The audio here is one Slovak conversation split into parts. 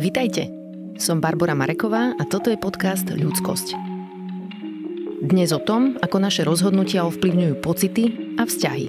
Vitajte, som Barbara Mareková a toto je podcast Ľudskosť. Dnes o tom, ako naše rozhodnutia ovplyvňujú pocity a vzťahy.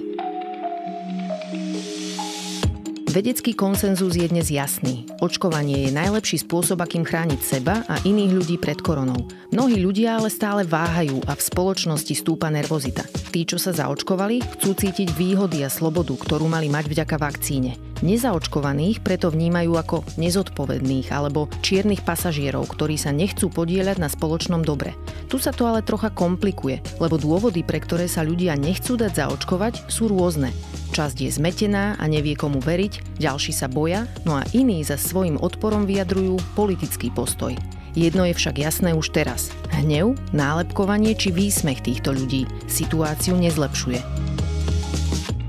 Vedecký konsenzus je dnes jasný. Očkovanie je najlepší spôsob, akým chrániť seba a iných ľudí pred koronou. Mnohí ľudia ale stále váhajú a v spoločnosti stúpa nervozita. Tí, čo sa zaočkovali, chcú cítiť výhody a slobodu, ktorú mali mať vďaka vakcíne. Nezaočkovaných preto vnímajú ako nezodpovedných alebo čiernych pasažierov, ktorí sa nechcú podieľať na spoločnom dobre. Tu sa to ale trocha komplikuje, lebo dôvody, pre ktoré sa ľudia nechcú dať zaočkovať, sú rôzne. Časť je zmetená a nevie komu veriť, ďalší sa boja, no a iní za svojim odporom vyjadrujú politický postoj. Jedno je však jasné už teraz. Hnev, nálepkovanie či výsmech týchto ľudí situáciu nezlepšuje.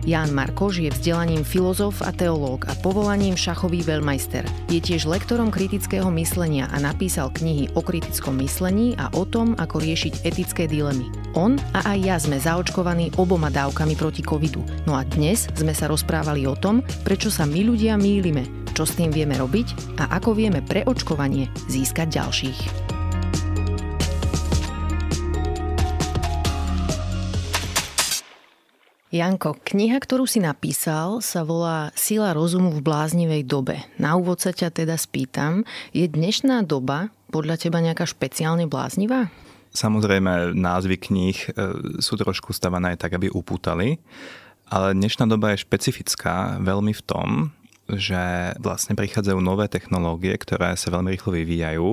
Ján Markoš je vzdelaním filozof a teológ a povolaním šachový veľmajster. Je tiež lektorom kritického myslenia a napísal knihy o kritickom myslení a o tom, ako riešiť etické dilemy. On a aj ja sme zaočkovaní oboma dávkami proti covidu. No a dnes sme sa rozprávali o tom, prečo sa my ľudia mýlime, čo s tým vieme robiť a ako vieme pre očkovanie získať ďalších. Janko, kniha, ktorú si napísal, sa volá Sila rozumu v bláznivej dobe. Na úvod sa ťa teda spýtam, je dnešná doba podľa teba nejaká špeciálne bláznivá? Samozrejme, názvy kníh e, sú trošku stavané tak, aby upútali, ale dnešná doba je špecifická veľmi v tom, že vlastne prichádzajú nové technológie, ktoré sa veľmi rýchlo vyvíjajú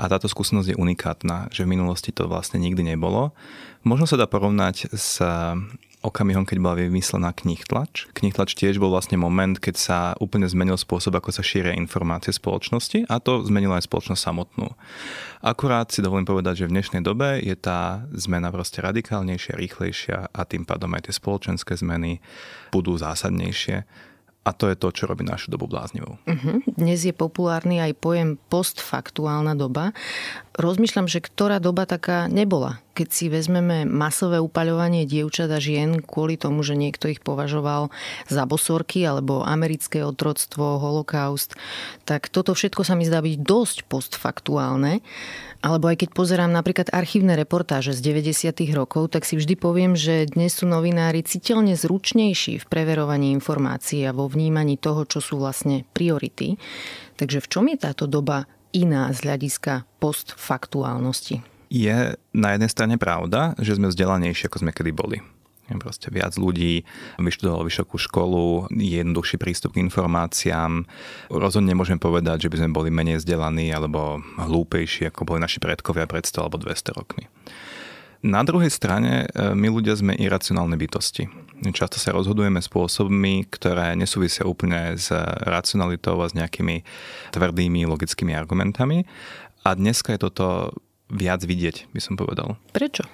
a táto skúsenosť je unikátna, že v minulosti to vlastne nikdy nebolo. Možno sa dá porovnať s okamihom, keď bola vymyslená knihtlač. Knihtlač tiež bol vlastne moment, keď sa úplne zmenil spôsob, ako sa šíria informácie spoločnosti a to zmenilo aj spoločnosť samotnú. Akurát si dovolím povedať, že v dnešnej dobe je tá zmena proste radikálnejšia, rýchlejšia a tým pádom aj tie spoločenské zmeny budú zásadnejšie. A to je to, čo robí našu dobu bláznivou. Uh-huh. Dnes je populárny aj pojem postfaktuálna doba. Rozmýšľam, že ktorá doba taká nebola. Keď si vezmeme masové upaľovanie dievčat a žien kvôli tomu, že niekto ich považoval za bosorky alebo americké otroctvo, holokaust, tak toto všetko sa mi zdá byť dosť postfaktuálne. Alebo aj keď pozerám napríklad archívne reportáže z 90. rokov, tak si vždy poviem, že dnes sú novinári citeľne zručnejší v preverovaní informácií a vo vnímaní toho, čo sú vlastne priority. Takže v čom je táto doba iná z hľadiska postfaktuálnosti? Je na jednej strane pravda, že sme vzdelanejší, ako sme kedy boli proste viac ľudí, vyštudovalo vysokú školu, jednoduchší prístup k informáciám. Rozhodne môžeme povedať, že by sme boli menej vzdelaní alebo hlúpejší, ako boli naši predkovia pred 100 alebo 200 rokmi. Na druhej strane, e, my ľudia sme iracionálne bytosti. Často sa rozhodujeme spôsobmi, ktoré nesúvisia úplne s racionalitou a s nejakými tvrdými logickými argumentami. A dneska je toto viac vidieť, by som povedal. Prečo?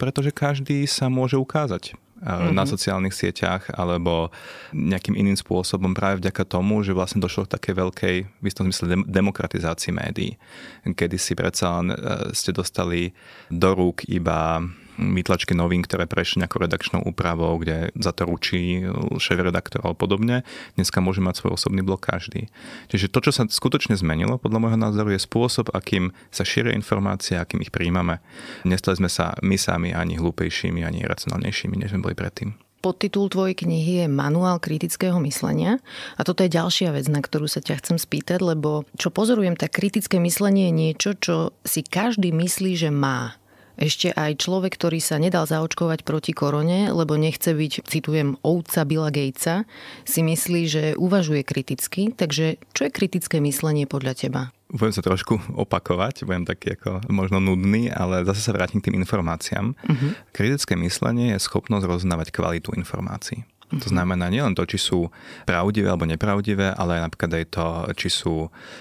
pretože každý sa môže ukázať mm-hmm. na mhm. sociálnych sieťach alebo nejakým iným spôsobom práve vďaka tomu, že vlastne došlo k takej veľkej, v istom zmysle, demokratizácii médií. Kedy si predsa len eh, ste dostali do rúk iba výtlačky novín, ktoré prešli nejakou redakčnou úpravou, kde za to ručí šéf-redaktor a podobne. Dneska môže mať svoj osobný blok každý. Čiže to, čo sa skutočne zmenilo, podľa môjho názoru, je spôsob, akým sa šíria informácie, akým ich príjmame. Nestali sme sa my sami ani hlúpejšími, ani racionálnejšími, než sme boli predtým. Podtitul tvojej knihy je Manuál kritického myslenia a toto je ďalšia vec, na ktorú sa ťa chcem spýtať, lebo čo pozorujem, tak kritické myslenie je niečo, čo si každý myslí, že má ešte aj človek, ktorý sa nedal zaočkovať proti korone, lebo nechce byť, citujem, ovca Billa Gatesa, si myslí, že uvažuje kriticky. Takže čo je kritické myslenie podľa teba? budem sa trošku opakovať, budem taký ako možno nudný, ale zase sa vrátim k tým informáciám. Uh-huh. Kritické myslenie je schopnosť roznávať kvalitu informácií. To znamená nielen to, či sú pravdivé alebo nepravdivé, ale aj napríklad aj to, či sú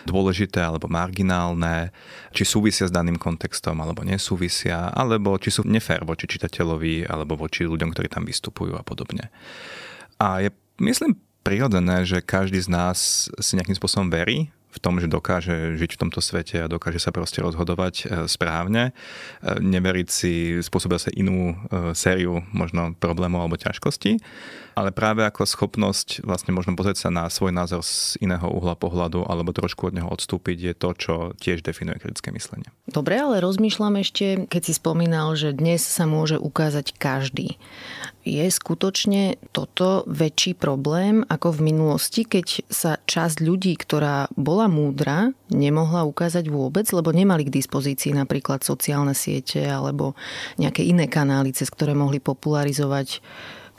dôležité alebo marginálne, či súvisia s daným kontextom alebo nesúvisia, alebo či sú nefér voči čitateľovi alebo voči ľuďom, ktorí tam vystupujú a podobne. A je, myslím, prirodzené, že každý z nás si nejakým spôsobom verí v tom, že dokáže žiť v tomto svete a dokáže sa proste rozhodovať e, správne. E, neveriť si spôsobia sa inú e, sériu možno problémov alebo ťažkostí, ale práve ako schopnosť vlastne možno pozrieť sa na svoj názor z iného uhla pohľadu alebo trošku od neho odstúpiť je to, čo tiež definuje kritické myslenie. Dobre, ale rozmýšľam ešte, keď si spomínal, že dnes sa môže ukázať každý. Je skutočne toto väčší problém ako v minulosti, keď sa časť ľudí, ktorá bola múdra nemohla ukázať vôbec, lebo nemali k dispozícii napríklad sociálne siete alebo nejaké iné kanály, cez ktoré mohli popularizovať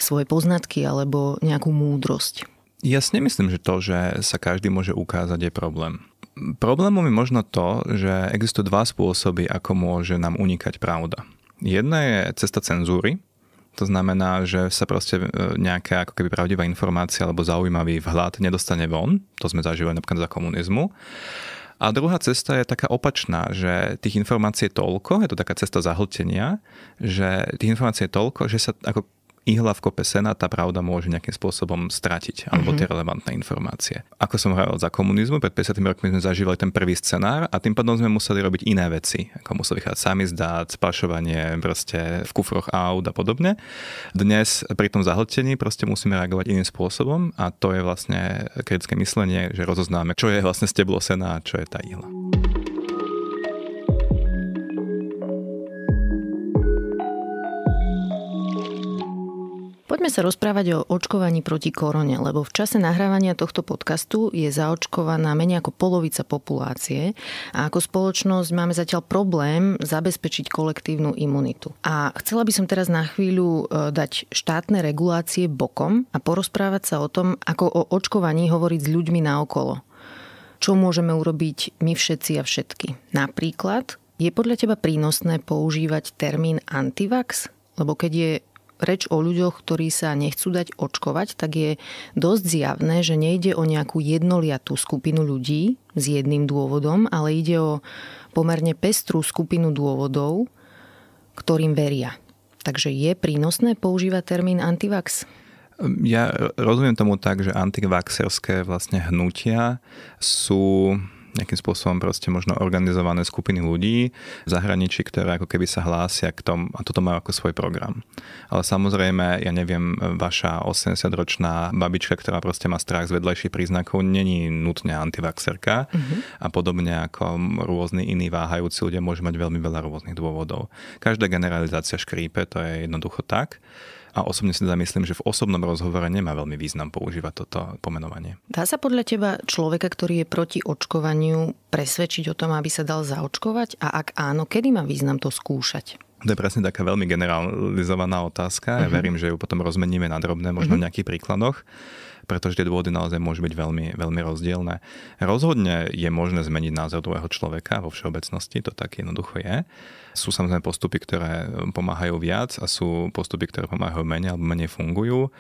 svoje poznatky alebo nejakú múdrosť. Ja si nemyslím, že to, že sa každý môže ukázať, je problém. Problémom je možno to, že existujú dva spôsoby, ako môže nám unikať pravda. Jedna je cesta cenzúry, to znamená, že sa proste e, nejaká ako keby pravdivá informácia alebo zaujímavý vhľad nedostane von. To sme zažívali napríklad za komunizmu. A druhá cesta je taká opačná, že tých informácií je toľko, je to taká cesta zahltenia, že tých informácií je toľko, že sa ako ihla v kope sena, tá pravda môže nejakým spôsobom stratiť, alebo mhm. tie relevantné informácie. Ako som hovoril za komunizmu, pred 50 rokmi sme zažívali ten prvý scenár a tým pádom sme museli robiť iné veci, ako museli vychádzať sami zdať, spašovanie proste v kufroch aut a podobne. Dnes pri tom zahltení proste musíme reagovať iným spôsobom a to je vlastne kritické myslenie, že rozoznáme, čo je vlastne steblo sena a čo je tá ihla. Poďme sa rozprávať o očkovaní proti korone, lebo v čase nahrávania tohto podcastu je zaočkovaná menej ako polovica populácie a ako spoločnosť máme zatiaľ problém zabezpečiť kolektívnu imunitu. A chcela by som teraz na chvíľu e, dať štátne regulácie bokom a porozprávať sa o tom, ako o očkovaní hovoriť s ľuďmi naokolo. Čo môžeme urobiť my všetci a všetky? Napríklad, je podľa teba prínosné používať termín antivax? Lebo keď je reč o ľuďoch, ktorí sa nechcú dať očkovať, tak je dosť zjavné, že nejde o nejakú jednoliatú skupinu ľudí s jedným dôvodom, ale ide o pomerne pestrú skupinu dôvodov, ktorým veria. Takže je prínosné používať termín antivax? Ja rozumiem tomu tak, že antivaxerské vlastne hnutia sú nejakým spôsobom proste možno organizované skupiny ľudí v zahraničí, ktoré ako keby sa hlásia k tomu a toto majú ako svoj program. Ale samozrejme, ja neviem, vaša 80-ročná babička, ktorá proste má strach z vedlejších príznakov, není nutne antivaxerka mm-hmm. a podobne ako rôzni iní váhajúci ľudia môžu mať veľmi veľa rôznych dôvodov. Každá generalizácia škrípe, to je jednoducho tak a osobne si zamyslím, že v osobnom rozhovore nemá veľmi význam používať toto pomenovanie. Dá sa podľa teba človeka, ktorý je proti očkovaniu, presvedčiť o tom, aby sa dal zaočkovať? A ak áno, kedy má význam to skúšať? To je presne taká veľmi generalizovaná otázka. Ja uh-huh. verím, že ju potom rozmeníme na drobné, možno uh-huh. v nejakých príkladoch pretože tie dôvody naozaj môžu byť veľmi, veľmi rozdielne. Rozhodne je možné zmeniť názor druhého človeka vo všeobecnosti, to tak jednoducho je. Sú samozrejme postupy, ktoré pomáhajú viac a sú postupy, ktoré pomáhajú menej alebo menej fungujú.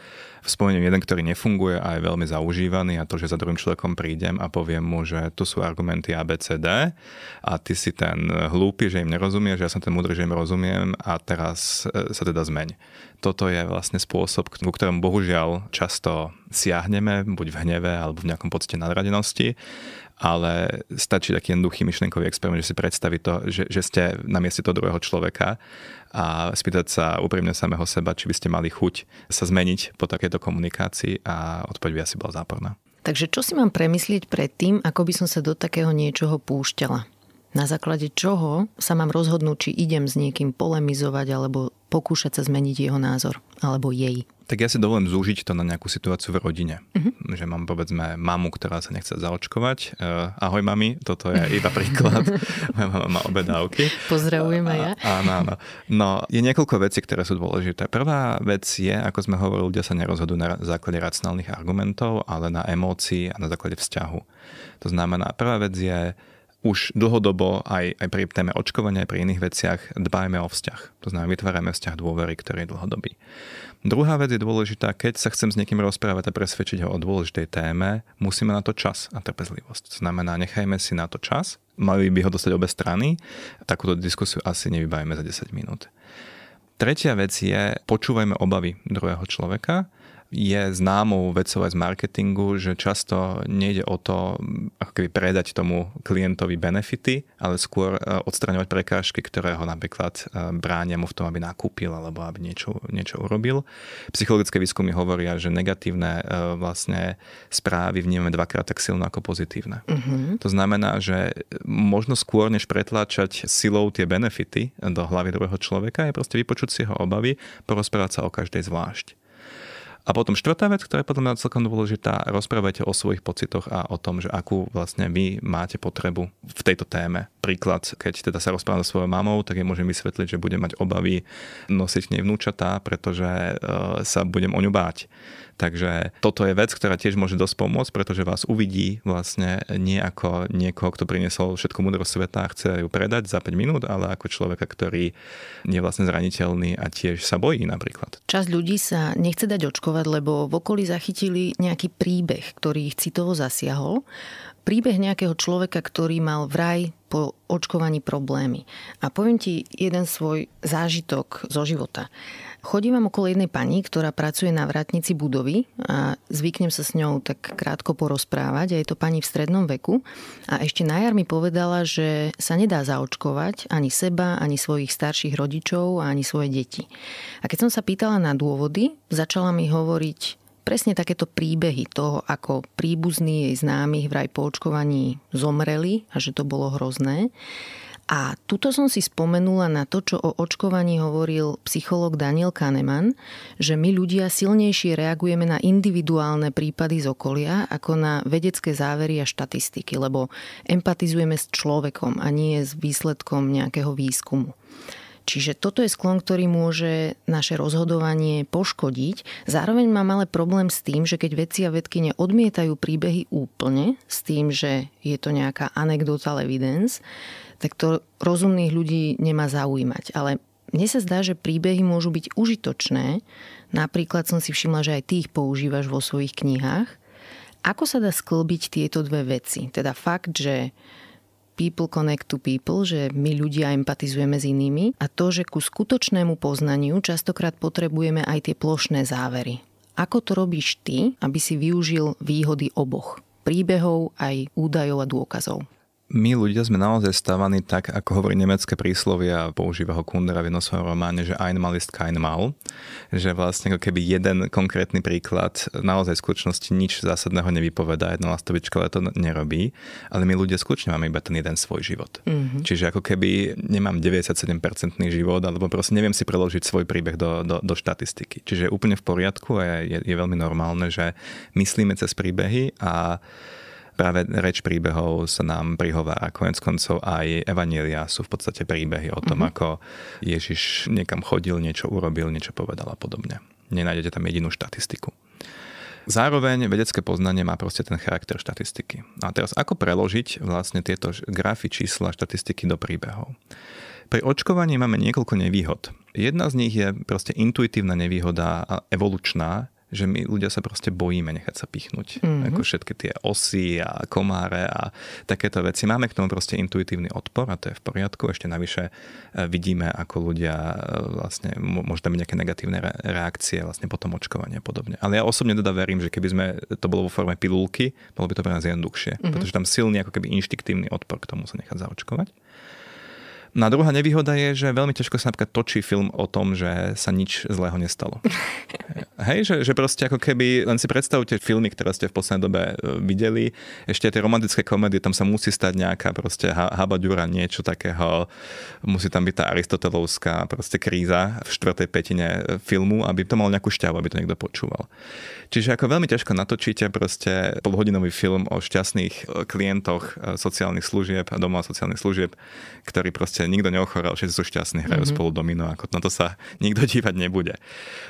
Vspomeniem jeden, ktorý nefunguje a je veľmi zaužívaný a to, že za druhým človekom prídem a poviem mu, že tu sú argumenty ABCD a ty si ten hlúpy, že im nerozumieš, ja som ten múdry, že im rozumiem a teraz e, sa teda zmeň toto je vlastne spôsob, ku ktorému bohužiaľ často siahneme, buď v hneve alebo v nejakom pocite nadradenosti, ale stačí taký jednoduchý myšlenkový experiment, že si predstaviť to, že, že ste na mieste toho druhého človeka a spýtať sa úprimne samého seba, či by ste mali chuť sa zmeniť po takejto komunikácii a odpoveď by asi bola záporná. Takže čo si mám premyslieť pred tým, ako by som sa do takého niečoho púšťala? na základe čoho sa mám rozhodnúť, či idem s niekým polemizovať alebo pokúšať sa zmeniť jeho názor alebo jej. Tak ja si dovolím zúžiť to na nejakú situáciu v rodine. Uh-huh. Že mám povedzme mamu, ktorá sa nechce zaočkovať. Uh, ahoj mami, toto je iba príklad. Moja mama má obe dávky. Pozdravujem aj ja. Áno, áno. No, je niekoľko vecí, ktoré sú dôležité. Prvá vec je, ako sme hovorili, ľudia sa nerozhodujú na základe racionálnych argumentov, ale na emócií a na základe vzťahu. To znamená, prvá vec je, už dlhodobo aj, aj pri téme očkovania, aj pri iných veciach dbajme o vzťah. To znamená, vytvárame vzťah dôvery, ktorý je dlhodobý. Druhá vec je dôležitá, keď sa chcem s niekým rozprávať a presvedčiť ho o dôležitej téme, musíme na to čas a trpezlivosť. To znamená, nechajme si na to čas, mali by ho dostať obe strany, takúto diskusiu asi nevybajme za 10 minút. Tretia vec je, počúvajme obavy druhého človeka je známou vecou aj z marketingu, že často nejde o to, ako keby predať tomu klientovi benefity, ale skôr e, odstraňovať prekážky, ktoré ho napríklad e, bránia mu v tom, aby nakúpil alebo aby niečo, niečo urobil. Psychologické výskumy hovoria, že negatívne e, vlastne správy vnímame dvakrát tak silno ako pozitívne. Mm-hmm. To znamená, že možno skôr, než pretláčať silou tie benefity do hlavy druhého človeka, je proste vypočuť si jeho obavy, porozprávať sa o každej zvlášť. A potom štvrtá vec, ktorá je podľa mňa celkom dôležitá, rozprávajte o svojich pocitoch a o tom, že akú vlastne vy máte potrebu v tejto téme. Príklad, keď teda sa rozprávam so svojou mamou, tak jej môžem vysvetliť, že budem mať obavy nosiť nej vnúčatá, pretože eh, sa budem o ňu báť Takže toto je vec, ktorá tiež môže dosť pomôcť, pretože vás uvidí vlastne nie ako niekoho, kto priniesol všetko múdrosť sveta a chce ju predať za 5 minút, ale ako človeka, ktorý je vlastne zraniteľný a tiež sa bojí napríklad. Čas ľudí sa nechce dať očkovať, lebo v okolí zachytili nejaký príbeh, ktorý ich citovo zasiahol príbeh nejakého človeka, ktorý mal vraj po očkovaní problémy. A poviem ti jeden svoj zážitok zo života. Chodím vám okolo jednej pani, ktorá pracuje na vrátnici budovy a zvyknem sa s ňou tak krátko porozprávať. A je to pani v strednom veku. A ešte na jar mi povedala, že sa nedá zaočkovať ani seba, ani svojich starších rodičov ani svoje deti. A keď som sa pýtala na dôvody, začala mi hovoriť presne takéto príbehy toho, ako príbuzní jej známych vraj po očkovaní zomreli a že to bolo hrozné. A tuto som si spomenula na to, čo o očkovaní hovoril psychológ Daniel Kahneman, že my ľudia silnejšie reagujeme na individuálne prípady z okolia ako na vedecké závery a štatistiky, lebo empatizujeme s človekom a nie s výsledkom nejakého výskumu. Čiže toto je sklon, ktorý môže naše rozhodovanie poškodiť. Zároveň mám ale problém s tým, že keď vedci a vedkine odmietajú príbehy úplne, s tým, že je to nejaká anekdotal evidence, tak to rozumných ľudí nemá zaujímať. Ale mne sa zdá, že príbehy môžu byť užitočné. Napríklad som si všimla, že aj ty ich používaš vo svojich knihách. Ako sa dá sklbiť tieto dve veci? Teda fakt, že people connect to people, že my ľudia empatizujeme s inými a to, že ku skutočnému poznaniu častokrát potrebujeme aj tie plošné závery. Ako to robíš ty, aby si využil výhody oboch? Príbehov aj údajov a dôkazov my ľudia sme naozaj stávaní tak, ako hovorí nemecké príslovie a používa ho Kundera v jednom svojom románe, že ein mal ist kein mal, že vlastne ako keby jeden konkrétny príklad naozaj v skutočnosti nič zásadného nevypoveda, jedna lastovička ale to nerobí, ale my ľudia skutočne máme iba ten jeden svoj život. Mm-hmm. Čiže ako keby nemám 97-percentný život, alebo proste neviem si preložiť svoj príbeh do, do, do štatistiky. Čiže je úplne v poriadku a je, je veľmi normálne, že myslíme cez príbehy a práve reč príbehov sa nám prihovára. Konec koncov aj evanielia sú v podstate príbehy o tom, mm-hmm. ako Ježiš niekam chodil, niečo urobil, niečo povedal a podobne. Nenájdete tam jedinú štatistiku. Zároveň vedecké poznanie má proste ten charakter štatistiky. No a teraz ako preložiť vlastne tieto grafy, čísla, štatistiky do príbehov? Pri očkovaní máme niekoľko nevýhod. Jedna z nich je proste intuitívna nevýhoda a evolučná, že my ľudia sa proste bojíme nechať sa pichnúť. Mm-hmm. Ako všetky tie osy a komáre a takéto veci. Máme k tomu proste intuitívny odpor a to je v poriadku. Ešte navyše e, vidíme, ako ľudia e, vlastne, možno nejaké negatívne reakcie, vlastne potom očkovaní a podobne. Ale ja osobne teda verím, že keby sme to bolo vo forme pilulky, bolo by to pre nás jednoduchšie. Mm-hmm. Pretože tam silný ako keby inštiktívny odpor k tomu sa nechať zaočkovať. No a druhá nevýhoda je, že veľmi ťažko sa napríklad točí film o tom, že sa nič zlého nestalo. Hej, že, že proste ako keby, len si predstavte filmy, ktoré ste v poslednej dobe e, videli, ešte tie romantické komédie, tam sa musí stať nejaká proste habaďura, niečo takého, musí tam byť tá aristotelovská proste kríza v štvrtej petine e, filmu, aby to mal nejakú šťavu, aby to niekto počúval. Čiže ako veľmi ťažko natočíte proste polhodinový film o šťastných e, klientoch sociálnych služieb a domov sociálnych služieb, ktorí proste proste nikto neochorel, všetci sú šťastní, hrajú mm-hmm. spolu domino, ako na to sa nikto dívať nebude.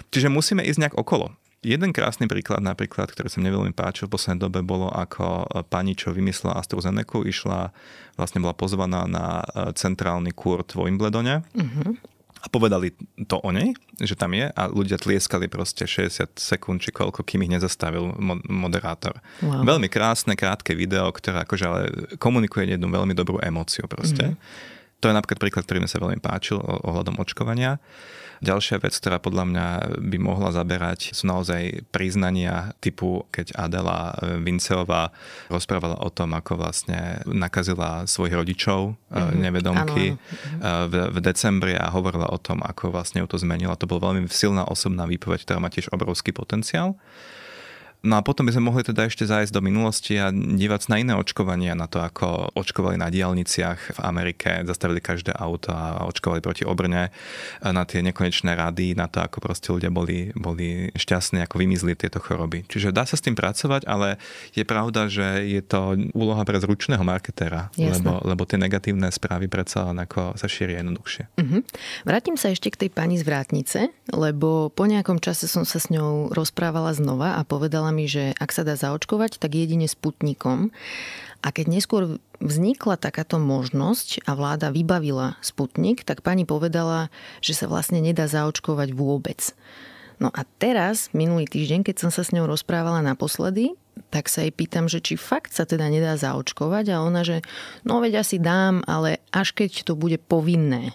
Čiže musíme ísť nejak okolo. Jeden krásny príklad napríklad, ktorý sa mne veľmi páčil v poslednej dobe, bolo ako e, pani, čo vymyslela AstraZeneca, išla, vlastne bola pozvaná na e, centrálny kurt vo Imbledone. Mm-hmm a povedali to o nej, že tam je a ľudia tlieskali proste 60 sekúnd či koľko, kým ich nezastavil moderátor. Wow. Veľmi krásne, krátke video, ktoré akože ale komunikuje jednu veľmi dobrú emóciu proste. Mm-hmm. To je napríklad príklad, ktorý mi sa veľmi páčil ohľadom očkovania. Ďalšia vec, ktorá podľa mňa by mohla zaberať, sú naozaj priznania typu, keď Adela e, Vinceová rozprávala o tom, ako vlastne nakazila svojich rodičov mm-hmm. nevedomky e, V, v decembri a hovorila o tom, ako vlastne ju to zmenila. To bola veľmi silná osobná výpoveď, ktorá má tiež obrovský potenciál. No a potom by sme mohli teda ešte zájsť do minulosti a dívať na iné očkovania, na to, ako očkovali na diálniciach v Amerike, zastavili každé auto a očkovali proti obrne, na tie nekonečné rady, na to, ako proste ľudia boli, boli šťastní, ako vymizli tieto choroby. Čiže dá sa s tým pracovať, ale je pravda, že je to úloha pre zručného marketera, lebo, lebo tie negatívne správy predsa len ako sa šíria jednoduchšie. Uh-huh. Vrátim sa ešte k tej pani z Vrátnice, lebo po nejakom čase som sa s ňou rozprávala znova a povedala povedala mi, že ak sa dá zaočkovať, tak jedine sputnikom. A keď neskôr vznikla takáto možnosť a vláda vybavila sputnik, tak pani povedala, že sa vlastne nedá zaočkovať vôbec. No a teraz, minulý týždeň, keď som sa s ňou rozprávala naposledy, tak sa jej pýtam, že či fakt sa teda nedá zaočkovať a ona, že no veď asi dám, ale až keď to bude povinné.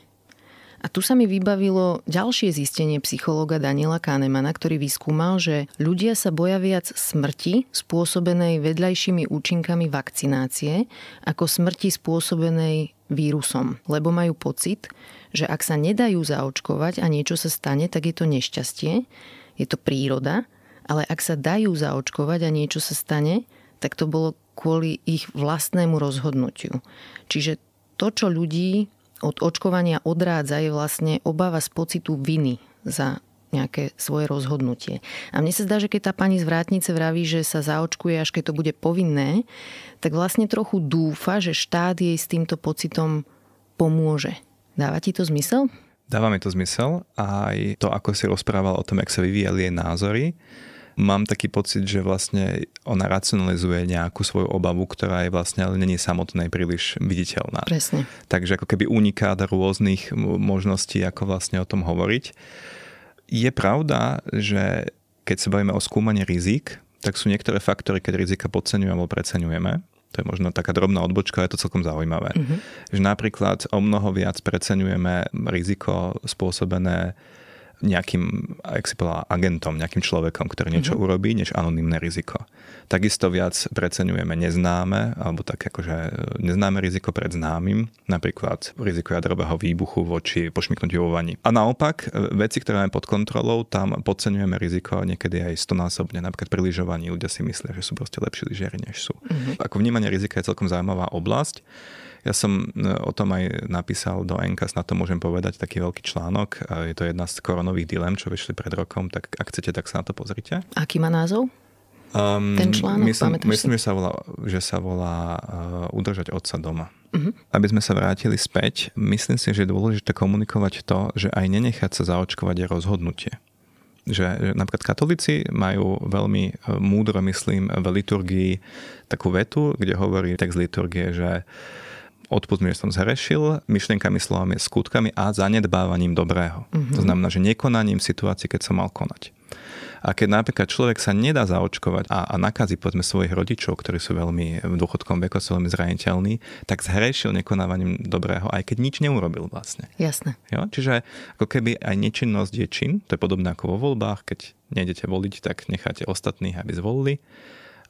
A tu sa mi vybavilo ďalšie zistenie psychológa Daniela Kahnemana, ktorý vyskúmal, že ľudia sa boja viac smrti spôsobenej vedľajšími účinkami vakcinácie ako smrti spôsobenej vírusom, lebo majú pocit, že ak sa nedajú zaočkovať a niečo sa stane, tak je to nešťastie, je to príroda, ale ak sa dajú zaočkovať a niečo sa stane, tak to bolo kvôli ich vlastnému rozhodnutiu. Čiže to, čo ľudí od očkovania odrádza, je vlastne obava z pocitu viny za nejaké svoje rozhodnutie. A mne sa zdá, že keď tá pani z vrátnice vraví, že sa zaočkuje, až keď to bude povinné, tak vlastne trochu dúfa, že štát jej s týmto pocitom pomôže. Dáva ti to zmysel? Dáva mi to zmysel. Aj to, ako si rozprával o tom, jak sa vyvíjali jej názory, mám taký pocit, že vlastne ona racionalizuje nejakú svoju obavu, ktorá je vlastne ale není samotnej príliš viditeľná. Presne. Takže ako keby uniká do rôznych možností, ako vlastne o tom hovoriť. Je pravda, že keď sa bavíme o skúmaní rizik, tak sú niektoré faktory, keď rizika podceňujeme alebo preceňujeme. To je možno taká drobná odbočka, je to celkom zaujímavé. Mm-hmm. Že napríklad o mnoho viac preceňujeme riziko spôsobené nejakým, ak si povedala, agentom, nejakým človekom, ktorý niečo mm-hmm. urobí, než anonimné riziko. Takisto viac preceňujeme neznáme, alebo tak akože e, neznáme riziko pred známym, napríklad riziko jadrového výbuchu voči pošmyknutiu vo vani. A naopak, e, veci, ktoré máme pod kontrolou, tam podceňujeme riziko niekedy aj stonásobne, napríklad pri lyžovaní ľudia si myslia, že sú proste lepší lyžiari, než sú. Mm-hmm. Ako vnímanie rizika je celkom zaujímavá oblasť. Ja som e, o tom aj napísal do Enkas, na to môžem povedať, taký veľký článok. E, je to jedna z koronových dilem, čo vyšli pred rokom, tak ak chcete, tak sa na to pozrite. Aký má názov? Um, Ten článok, myslím, myslím si? že sa volá, že sa volá uh, Udržať otca doma. Uh-huh. Aby sme sa vrátili späť, myslím si, že je dôležité komunikovať to, že aj nenechať sa zaočkovať je rozhodnutie. Že, že napríklad katolíci majú veľmi múdro, myslím, v liturgii takú vetu, kde hovorí text liturgie, že uh, odpust že som zhrešil, myšlienkami, slovami, skutkami a zanedbávaním dobrého. Mm-hmm. To znamená, že nekonaním situácií, keď som mal konať. A keď napríklad človek sa nedá zaočkovať a, a nakazí povedzme svojich rodičov, ktorí sú veľmi v dôchodkom veku, sú veľmi zraniteľní, tak zhrešil nekonávaním dobrého, aj keď nič neurobil vlastne. Jasné. Jo? Čiže ako keby aj nečinnosť je čin, to je podobné ako vo voľbách, keď nejdete voliť, tak necháte ostatných, aby zvolili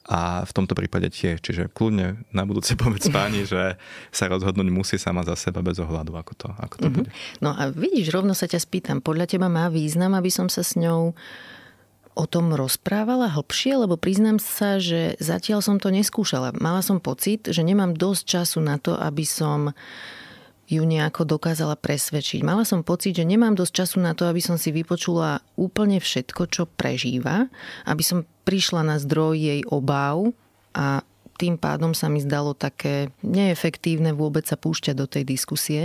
a v tomto prípade tie, čiže kľudne na budúce povedz páni, že sa rozhodnúť musí sama za seba bez ohľadu, ako to, ako to mm-hmm. bude. No a vidíš, rovno sa ťa spýtam, podľa teba má význam, aby som sa s ňou o tom rozprávala hlbšie, lebo priznám sa, že zatiaľ som to neskúšala. Mala som pocit, že nemám dosť času na to, aby som uh, ju nejako dokázala presvedčiť. Mala som pocit, že nemám dosť času na to, aby som si vypočula úplne všetko, čo prežíva, aby som prišla na zdroj jej obáv a tým pádom sa mi zdalo také neefektívne vôbec sa púšťať do tej diskusie,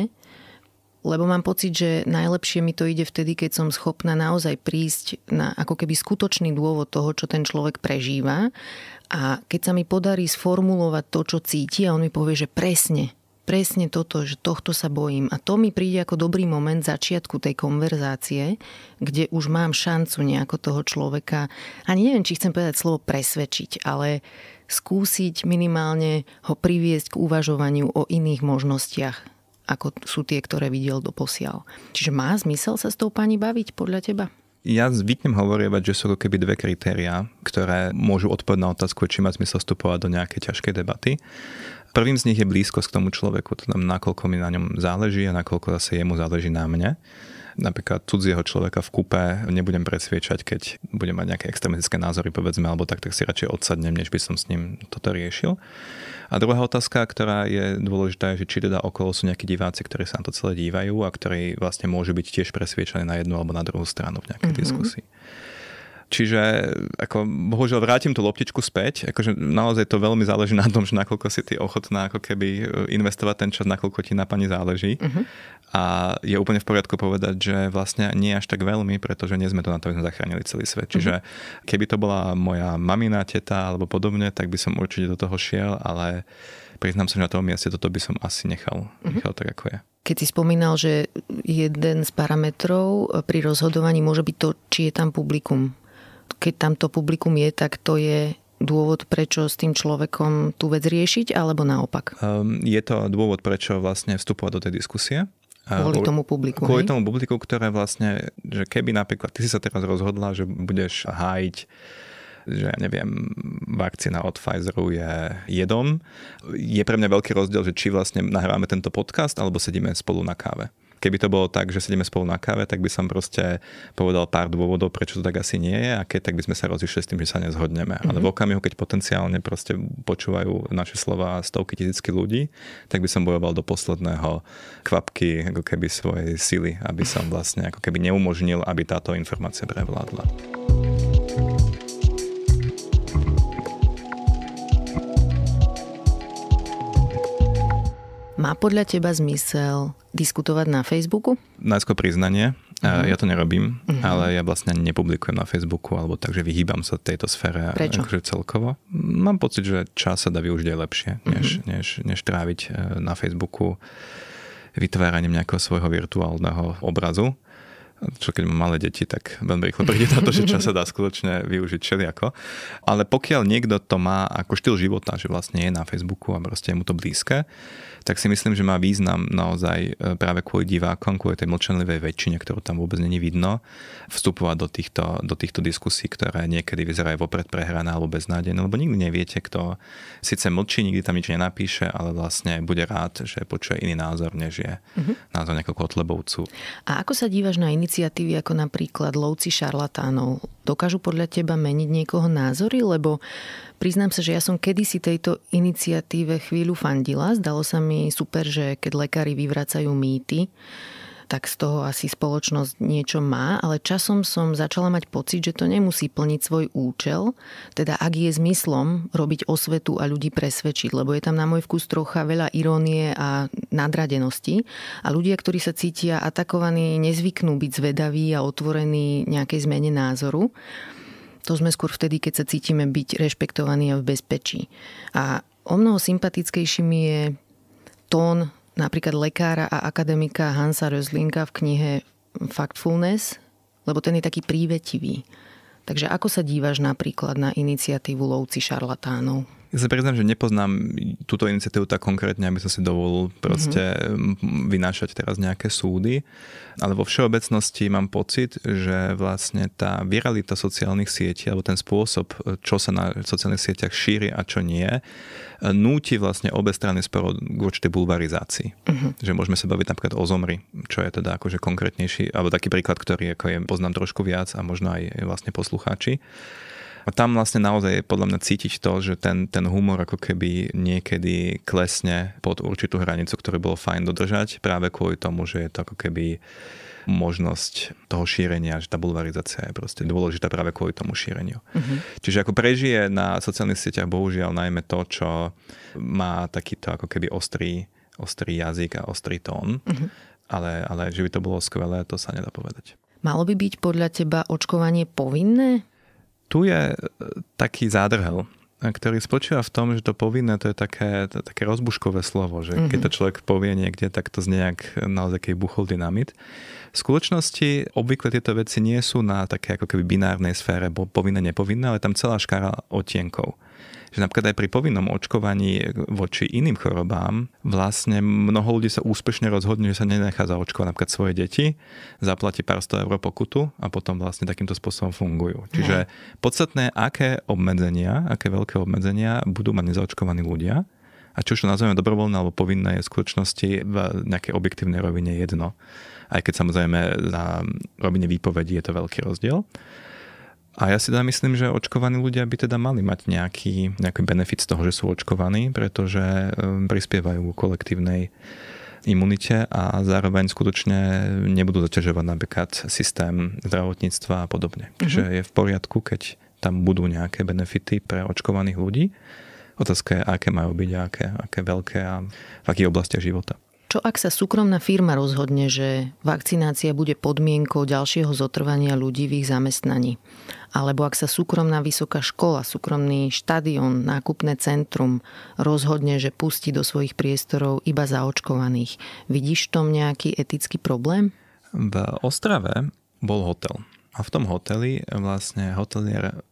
lebo mám pocit, že najlepšie mi to ide vtedy, keď som schopná naozaj prísť na ako keby skutočný dôvod toho, čo ten človek prežíva a keď sa mi podarí sformulovať to, čo cíti a on mi povie, že presne, presne toto, že tohto sa bojím. A to mi príde ako dobrý moment začiatku tej konverzácie, kde už mám šancu nejako toho človeka, ani neviem, či chcem povedať slovo presvedčiť, ale skúsiť minimálne ho priviesť k uvažovaniu o iných možnostiach, ako sú tie, ktoré videl doposiaľ. Čiže má zmysel sa s tou pani baviť podľa teba? Ja zvyknem hovorievať, že sú ako keby dve kritériá, ktoré môžu odpovedať na otázku, či má zmysel vstupovať do nejakej ťažkej debaty. Prvým z nich je blízkosť k tomu človeku, to teda nakoľko mi na ňom záleží a nakoľko zase jemu záleží na mne. Napríklad cudzieho človeka v kupe nebudem presviečať, keď budem mať nejaké extremistické názory, povedzme, alebo tak, tak si radšej odsadnem, než by som s ním toto riešil. A druhá otázka, ktorá je dôležitá, je, že či teda okolo sú nejakí diváci, ktorí sa na to celé dívajú a ktorí vlastne môžu byť tiež presviečaní na jednu alebo na druhú stranu v nejakej mm-hmm. diskusii. Čiže ako, bohužiaľ vrátim tú loptičku späť, akože naozaj to veľmi záleží na tom, že nakoľko si ty ochotná ako keby e, investovať ten čas, nakoľko ti na pani záleží. Uh-huh. A je úplne v poriadku povedať, že vlastne nie až tak veľmi, pretože nie sme to na to, aby sme zachránili celý svet. Mhm. Čiže uh-huh. keby to bola moja mamina, teta alebo podobne, tak by som určite do toho šiel, ale priznám sa, že na tom mieste toto by som asi nechal, uh-huh. nechal tak, ako je. Keď si spomínal, že jeden z parametrov e, pri rozhodovaní môže byť to, či je tam publikum keď tamto publikum je, tak to je dôvod, prečo s tým človekom tú vec riešiť, alebo naopak? Um, je to dôvod, prečo vlastne vstupovať do tej diskusie. Ehm, kvôli tomu publiku. Kvôli hej? tomu publiku, ktoré vlastne, že keby napríklad ty si sa teraz rozhodla, že budeš hájiť že ja neviem, vakcína od Pfizeru je jedom. Je pre mňa veľký rozdiel, že či vlastne nahrávame tento podcast, alebo sedíme spolu na káve. Keby to bolo tak, že sedíme spolu na káve, tak by som proste povedal pár dôvodov, prečo to tak asi nie je a keď tak by sme sa rozišli s tým, že sa nezhodneme. Mm-hmm. Ale mhm. v okamihu, keď potenciálne proste počúvajú naše slova stovky tisícky ľudí, tak by som bojoval do posledného kvapky ako keby svojej sily, aby som vlastne ako keby neumožnil, aby táto informácia prevládla. Má podľa teba zmysel diskutovať na Facebooku? Najskôr priznanie. Uh-huh. Ja to nerobím, uh-huh. ale ja vlastne nepublikujem na Facebooku, alebo takže vyhýbam sa tejto sfére Prečo? Akože celkovo. Mám pocit, že čas sa dá využiť aj lepšie, uh-huh. než, než, než tráviť e, na Facebooku vytváraním nejakého svojho virtuálneho obrazu čo keď mám malé deti, tak veľmi rýchlo príde na to, že čas sa dá skutočne využiť všelijako. Ale pokiaľ niekto to má ako štýl života, že vlastne je na Facebooku a proste je mu to blízke, tak si myslím, že má význam naozaj e, práve kvôli divákom, kvôli tej mlčanlivej väčšine, ktorú tam vôbec není vidno, vstupovať do týchto, do týchto diskusí, ktoré niekedy vyzerajú vopred prehrané alebo beznádejné, lebo nikdy neviete, kto síce mlčí, nikdy tam nič nenapíše, ale vlastne bude rád, že počuje iný názor, než je mm-hmm. názor nejakého kotlebovcu. A ako sa dívaš na iniciatívy ako napríklad lovci šarlatánov? Dokážu podľa teba meniť niekoho názory, lebo Priznám sa, že ja som kedysi tejto iniciatíve chvíľu fandila. Zdalo sa mi super, že keď lekári vyvracajú mýty, tak z toho asi spoločnosť niečo má, ale časom som začala mať pocit, že to nemusí plniť svoj účel, teda ak je zmyslom robiť osvetu a ľudí presvedčiť, lebo je tam na môj vkus trocha veľa irónie a nadradenosti a ľudia, ktorí sa cítia atakovaní, nezvyknú byť zvedaví a otvorení nejakej zmene názoru. To sme skôr vtedy, keď sa cítime byť rešpektovaní a v bezpečí. A o mnoho sympatickejším je tón napríklad lekára a akademika Hansa Röslinga v knihe Factfulness, lebo ten je taký prívetivý. Takže ako sa dívaš napríklad na iniciatívu lovci šarlatánov? Ja sa priznám, že nepoznám túto iniciatívu tak konkrétne, aby som si dovolil proste mm-hmm. vynášať teraz nejaké súdy, ale vo všeobecnosti mám pocit, že vlastne tá viralita sociálnych sietí alebo ten spôsob, čo sa na sociálnych sieťach šíri a čo nie, núti vlastne obe strany sporo k určitej bulvarizácii. Mm-hmm. Že môžeme sa baviť napríklad o zomri, čo je teda akože konkrétnejší, alebo taký príklad, ktorý ako je, poznám trošku viac a možno aj vlastne poslucháči. A tam vlastne naozaj je podľa mňa cítiť to, že ten, ten humor ako keby niekedy klesne pod určitú hranicu, ktorú bolo fajn dodržať práve kvôli tomu, že je to ako keby možnosť toho šírenia, že tá bulvarizácia je proste dôležitá práve kvôli tomu šíreniu. Uh-huh. Čiže ako prežije na sociálnych sieťach bohužiaľ najmä to, čo má takýto ako keby ostrý, ostrý jazyk a ostrý tón, uh-huh. ale, ale že by to bolo skvelé, to sa nedá povedať. Malo by byť podľa teba očkovanie povinné? tu je e, taký zádrhel, e, ktorý spočíva v tom, že to povinné to je také, to, také rozbuškové slovo, že mm-hmm. keď mhm. to človek povie niekde, tak to znie nejak naozaj keď buchol dynamit. V skutočnosti obvykle tieto veci nie sú na také ako keby binárnej sfére, bo povinné, nepovinné, ale tam celá škára otienkov že napríklad aj pri povinnom očkovaní voči iným chorobám vlastne mnoho ľudí sa úspešne rozhodne, že sa nenechá zaočkovať napríklad svoje deti, zaplatí pár sto eur pokutu a potom vlastne takýmto spôsobom fungujú. Čiže podstatné, aké obmedzenia, aké veľké obmedzenia budú mať nezaočkovaní ľudia a či už to nazveme dobrovoľné alebo povinné je v skutočnosti v nejakej objektívnej rovine jedno. Aj keď samozrejme na rovine výpovedí je to veľký rozdiel. A ja si teda myslím, že očkovaní ľudia by teda mali mať nejaký, nejaký benefit z toho, že sú očkovaní, pretože ehm, prispievajú kolektívnej imunite a zároveň skutočne nebudú zaťažovať napríklad systém zdravotníctva a podobne. Mhm. Takže mm-hmm. je v poriadku, keď tam budú nejaké benefity pre očkovaných ľudí. Otázka je, aké majú byť, aké, aké veľké a v akých oblastiach života. Čo ak sa súkromná firma rozhodne, že vakcinácia bude podmienkou ďalšieho zotrvania ľudí v ich zamestnaní? Alebo ak sa súkromná vysoká škola, súkromný štadión, nákupné centrum rozhodne, že pustí do svojich priestorov iba zaočkovaných? Vidíš v tom nejaký etický problém? V Ostrave bol hotel. A v tom hoteli vlastne hotelier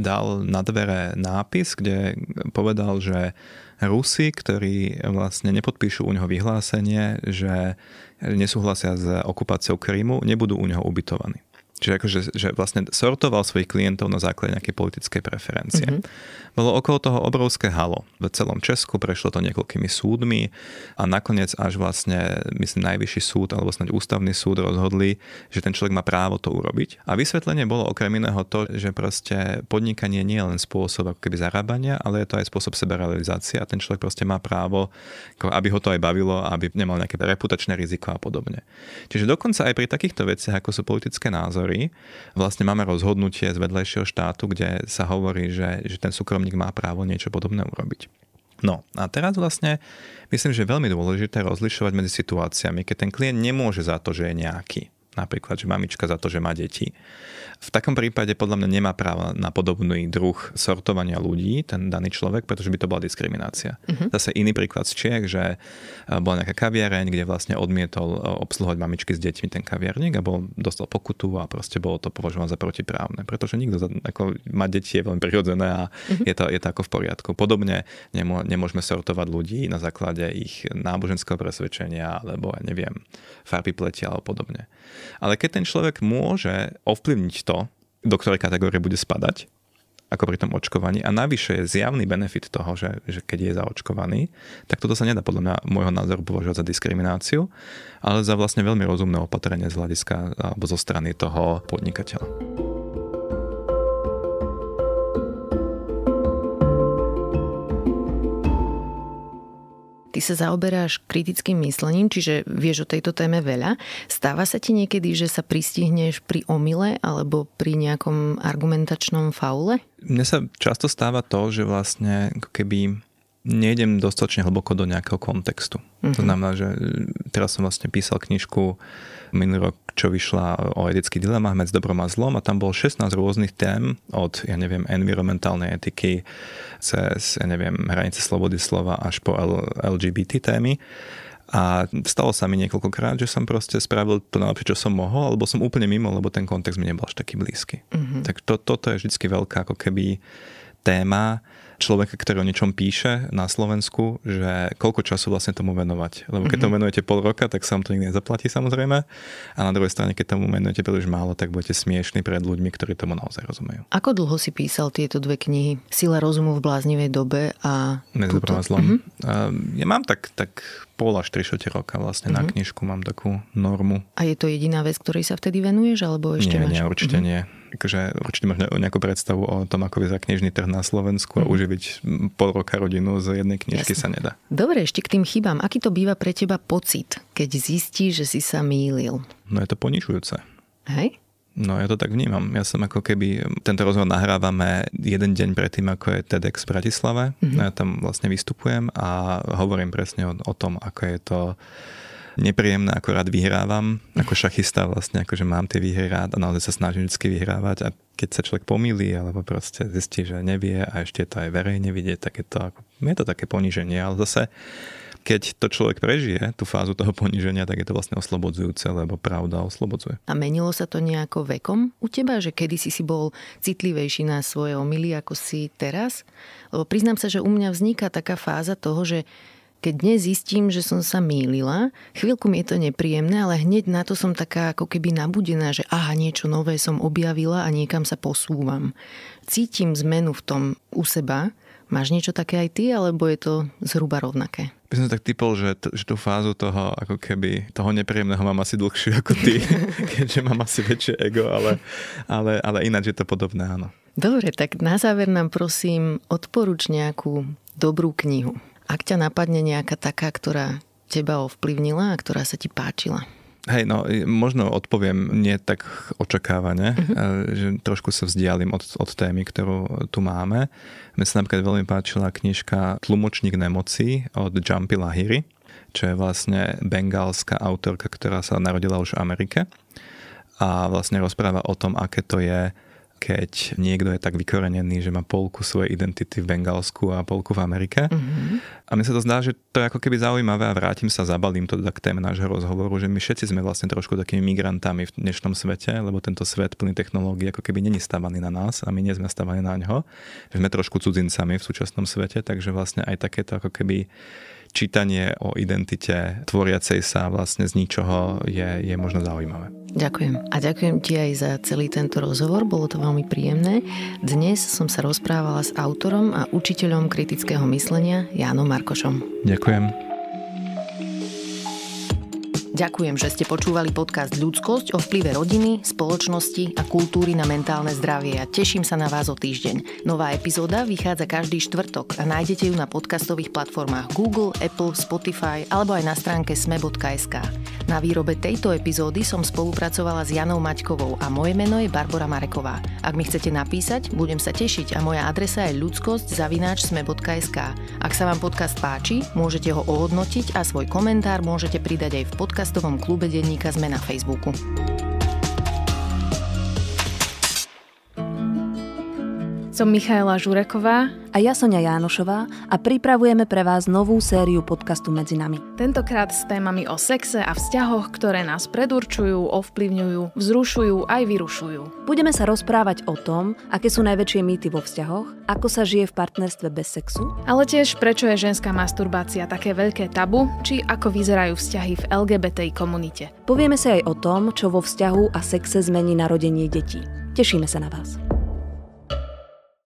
dal na dvere nápis, kde povedal, že Rusi, ktorí vlastne nepodpíšu u neho vyhlásenie, že nesúhlasia s okupáciou Krymu, nebudú u neho ubytovaní. Čiže akože, že vlastne sortoval svojich klientov na základe nejakej politickej preferencie. Mm-hmm. Bolo okolo toho obrovské halo. V celom Česku prešlo to niekoľkými súdmi a nakoniec až vlastne, myslím, najvyšší súd alebo snáď ústavný súd rozhodli, že ten človek má právo to urobiť. A vysvetlenie bolo okrem iného to, že proste podnikanie nie je len spôsob ako keby zarábania, ale je to aj spôsob seberealizácie a ten človek proste má právo, aby ho to aj bavilo, aby nemal nejaké reputačné riziko a podobne. Čiže dokonca aj pri takýchto veciach, ako sú politické názory, vlastne máme rozhodnutie z vedlejšieho štátu, kde sa hovorí, že, že ten súkromný súkromník má právo niečo podobné urobiť. No a teraz vlastne myslím, že je veľmi dôležité rozlišovať medzi situáciami, keď ten klient nemôže za to, že je nejaký napríklad, že mamička za to, že má deti. V takom prípade podľa mňa nemá práva na podobný druh sortovania ľudí, ten daný človek, pretože by to bola diskriminácia. Uh-huh. Zase iný príklad z čiek, že e, bola nejaká kaviareň, kde vlastne odmietol e, obsluhovať mamičky s deťmi ten kaviarník a bol, dostal pokutu a proste bolo to považované za protiprávne, pretože nikto za, ako, má deti je veľmi prirodzené a uh-huh. je, to, je to ako v poriadku. Podobne nemô, nemôžeme sortovať ľudí na základe ich náboženského presvedčenia alebo, ja neviem, farby pleti alebo podobne. Ale keď ten človek môže ovplyvniť to, do ktorej kategórie bude spadať, ako pri tom očkovaní. A navyše je zjavný benefit toho, že, že keď je zaočkovaný, tak toto sa nedá podľa mňa, môjho názoru považovať za diskrimináciu, ale za vlastne veľmi rozumné opatrenie z hľadiska alebo zo strany toho podnikateľa. sa zaoberáš kritickým myslením, čiže vieš o tejto téme veľa. Stáva sa ti niekedy, že sa pristihneš pri omyle alebo pri nejakom argumentačnom faule? Mne sa často stáva to, že vlastne keby nejdem dostatočne hlboko do nejakého kontextu. Mm-hmm. To mhm. znamená, že e, teraz som vlastne písal knižku minulý rok, čo vyšla o etických dilemách medzi dobrom a zlom a tam bol 16 rôznych tém od, ja neviem, environmentálnej etiky cez, ja neviem, hranice slobody slova až po LGBT témy. A stalo sa mi niekoľkokrát, že som proste spravil to najlepšie, čo som mohol, alebo som úplne mimo, lebo ten kontext mi nebol až taký blízky. Mm-hmm. Tak to, toto je vždy veľká ako keby téma človeka, ktorý o niečom píše na Slovensku, že koľko času vlastne tomu venovať. Lebo keď tomu mhm. venujete pol roka, tak sa vám to nikdy nezaplatí samozrejme. A na druhej strane, keď tomu venujete príliš málo, tak budete smiešni pred ľuďmi, ktorí tomu naozaj rozumejú. Ako dlho si písal tieto dve knihy? Sila rozumu v bláznivej dobe a... Nezabrala zlom. Mm-hmm. ja mám tak, tak pol až tri roka vlastne mm-hmm. na mhm. knižku, mám takú normu. A je to jediná vec, ktorej sa vtedy venuješ? Alebo ešte nie, máš... Mhm. nie, určite mm-hmm. nie akože určite máš nejakú predstavu o tom, ako vyzerá knižný trh na Slovensku a mhm. uživiť pol roka rodinu z jednej knižky Jasne. sa nedá. Dobre, ešte k tým chybám. Aký to býva pre teba pocit, keď zistí, že si sa mýlil? No je to ponižujúce. Hej? No ja to tak vnímam. Ja som ako keby, tento rozhovor nahrávame jeden deň predtým, ako je TEDx v Bratislave. Mm-hmm. Ja tam vlastne vystupujem a hovorím presne o, o tom, ako je to nepríjemné, ako rád vyhrávam. Ako šachista vlastne, ako že mám tie výhry rád a naozaj sa snažím vždy vyhrávať a keď sa človek pomýli alebo proste zistí, že nevie a ešte to aj verejne vidieť, tak je to, ako, je to také poníženie, ale zase keď to človek prežije, tú fázu toho poníženia, tak je to vlastne oslobodzujúce, lebo pravda oslobodzuje. A menilo sa to nejako vekom u teba, že kedy si si bol citlivejší na svoje omily, ako si teraz? Lebo priznám sa, že u mňa vzniká taká fáza toho, že keď dnes zistím, že som sa mýlila, chvíľku mi je to nepríjemné, ale hneď na to som taká ako keby nabudená, že aha, niečo nové som objavila a niekam sa posúvam. Cítim zmenu v tom u seba. Máš niečo také aj ty, alebo je to zhruba rovnaké? by som tak typol, že, t- že tú fázu toho ako keby, toho nepríjemného mám asi dlhšiu ako ty, keďže mám asi väčšie ego, ale, ale, ale ináč je to podobné, áno. Dobre, tak na záver nám prosím odporúč nejakú dobrú knihu. Ak ťa napadne nejaká taká, ktorá teba ovplyvnila a ktorá sa ti páčila? Hej, no možno odpoviem nie tak očakávane, uh-huh. že trošku sa vzdialím od, od témy, ktorú tu máme. Mne sa napríklad veľmi páčila knižka Tlumočník nemocí od Jumpy Lahiri, čo je vlastne bengálska autorka, ktorá sa narodila už v Amerike a vlastne rozpráva o tom, aké to je keď niekto je tak vykorenený, že má polku svojej identity v Bengalsku a polku v Amerike. Mm-hmm. A mne sa to zdá, že to je ako keby zaujímavé a vrátim sa, zabalím to teda k téme nášho rozhovoru, že my všetci sme vlastne trošku takými migrantami v dnešnom svete, lebo tento svet plný technológií ako keby není stávaný na nás a my nie sme stávaní na ňo. Sme trošku cudzincami v súčasnom svete, takže vlastne aj takéto ako keby čítanie o identite tvoriacej sa vlastne z ničoho je, je možno zaujímavé. Ďakujem. A ďakujem ti aj za celý tento rozhovor, bolo to veľmi príjemné. Dnes som sa rozprávala s autorom a učiteľom kritického myslenia Jánom Markošom. Ďakujem. Ďakujem, že ste počúvali podcast Ľudskosť o vplyve rodiny, spoločnosti a kultúry na mentálne zdravie a teším sa na vás o týždeň. Nová epizóda vychádza každý štvrtok a nájdete ju na podcastových platformách Google, Apple, Spotify alebo aj na stránke sme.sk. Na výrobe tejto epizódy som spolupracovala s Janou Maťkovou a moje meno je Barbara Mareková. Ak mi chcete napísať, budem sa tešiť a moja adresa je ľudskosť.sme.sk. Ak sa vám podcast páči, môžete ho ohodnotiť a svoj komentár môžete pridať aj v podcastovom klube denníka Sme na Facebooku. Som Michaela Žureková a ja Sonia Jánošová a pripravujeme pre vás novú sériu podcastu Medzi nami. Tentokrát s témami o sexe a vzťahoch, ktoré nás predurčujú, ovplyvňujú, vzrušujú aj vyrušujú. Budeme sa rozprávať o tom, aké sú najväčšie mýty vo vzťahoch, ako sa žije v partnerstve bez sexu, ale tiež prečo je ženská masturbácia také veľké tabu, či ako vyzerajú vzťahy v LGBTI komunite. Povieme sa aj o tom, čo vo vzťahu a sexe zmení narodenie detí. Tešíme sa na vás.